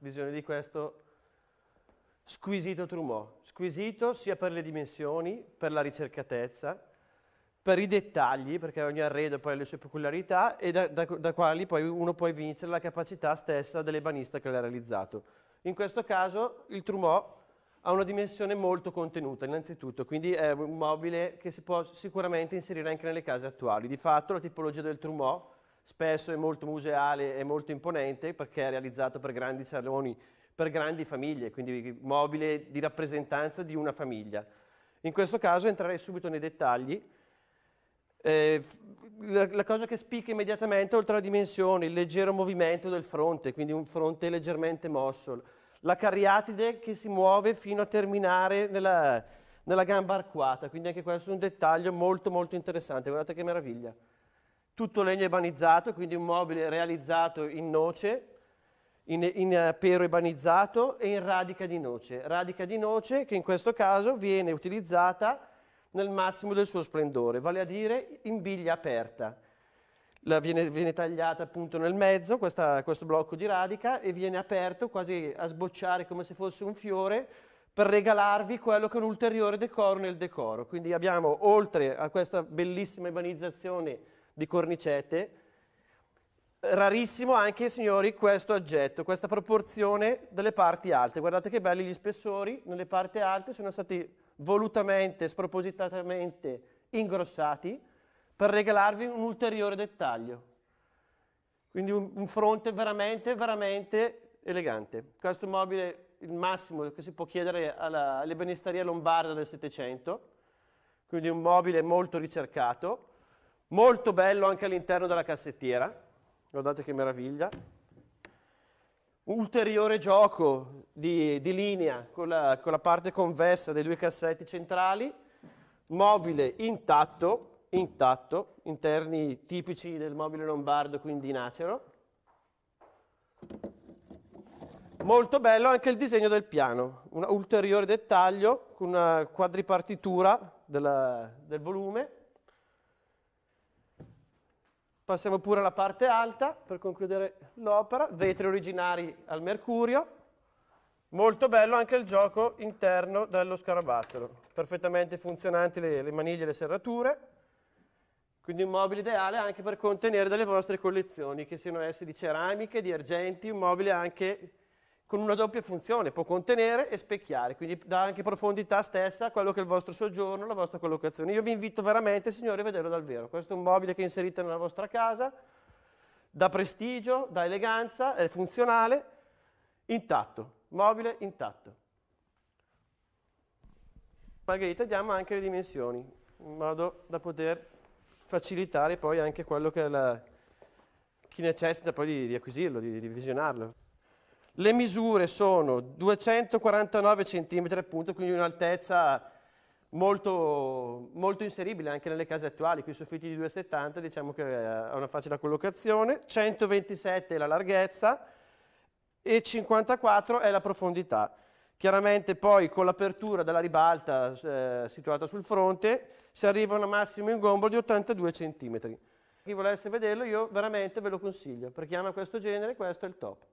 visione di questo squisito Trumò. Squisito sia per le dimensioni, per la ricercatezza, per i dettagli, perché ogni arredo poi ha le sue peculiarità, e da, da, da quali poi uno può vincere la capacità stessa dell'ebanista che l'ha realizzato. In questo caso il Trumò ha una dimensione molto contenuta innanzitutto, quindi è un mobile che si può sicuramente inserire anche nelle case attuali. Di fatto la tipologia del Trumò spesso è molto museale e molto imponente perché è realizzato per grandi saloni, per grandi famiglie, quindi mobile di rappresentanza di una famiglia. In questo caso entrerei subito nei dettagli. Eh, la, la, cosa che spicca immediatamente, oltre alla dimensione, il leggero movimento del fronte, quindi un fronte leggermente mosso, la cariatide che si muove fino a terminare nella, nella gamba arcuata, quindi anche questo è un dettaglio molto molto interessante, guardate che meraviglia tutto legno ebanizzato, quindi un mobile realizzato in noce, in, in eh, pero ebanizzato e in radica di noce. Radica di noce che in questo caso viene utilizzata nel massimo del suo splendore, vale a dire in biglia aperta. La viene, viene, tagliata appunto nel mezzo questa, questo blocco di radica e viene aperto quasi a sbocciare come se fosse un fiore per regalarvi quello che è un ulteriore decoro nel decoro. Quindi abbiamo oltre a questa bellissima ebanizzazione di cornicete. Rarissimo anche, signori, questo oggetto, questa proporzione delle parti alte. Guardate che belli gli spessori nelle parti alte sono stati volutamente, spropositatamente ingrossati per regalarvi un ulteriore dettaglio. Quindi un, un fronte veramente, veramente elegante. Questo mobile il massimo che si può chiedere all'ebenisteria lombarda del Settecento, quindi un mobile molto ricercato. Molto bello anche all'interno della cassettiera, guardate che meraviglia. Ulteriore gioco di, di linea con la, con la parte convessa dei due cassetti centrali, mobile intatto, intatto, interni tipici del mobile lombardo, quindi in acero. Molto bello anche il disegno del piano, un ulteriore dettaglio con una quadripartitura della, del volume Passiamo pure alla parte alta per concludere l'opera, vetri originari al mercurio. Molto bello anche il gioco interno dello scarabattolo, perfettamente funzionanti le, le maniglie e le serrature, quindi un mobile ideale anche per contenere delle vostre collezioni, che siano esse di ceramiche, di argenti, un mobile anche con una doppia funzione, può contenere e specchiare, quindi dà anche profondità stessa a quello che è il vostro soggiorno, la vostra collocazione. Io vi invito veramente, signori, a vederlo dal vero. Questo è un mobile che inserite nella vostra casa, dà prestigio, dà eleganza, è funzionale, intatto, mobile intatto. Margherita, diamo anche le dimensioni, in modo da poter facilitare poi anche quello che è la... chi necessita poi di, di acquisirlo, di, di visionarlo. Le misure sono 249 cm, appunto, quindi un'altezza molto, molto inseribile anche nelle case attuali, qui soffitti di 2,70 diciamo che eh, ha una facile collocazione, 127 è la larghezza e 54 è la profondità. Chiaramente poi con l'apertura della ribalta eh, situata sul fronte si arriva a un massimo ingombro di 82 cm. Chi volesse vederlo io veramente ve lo consiglio, per chi ama questo genere questo è il top.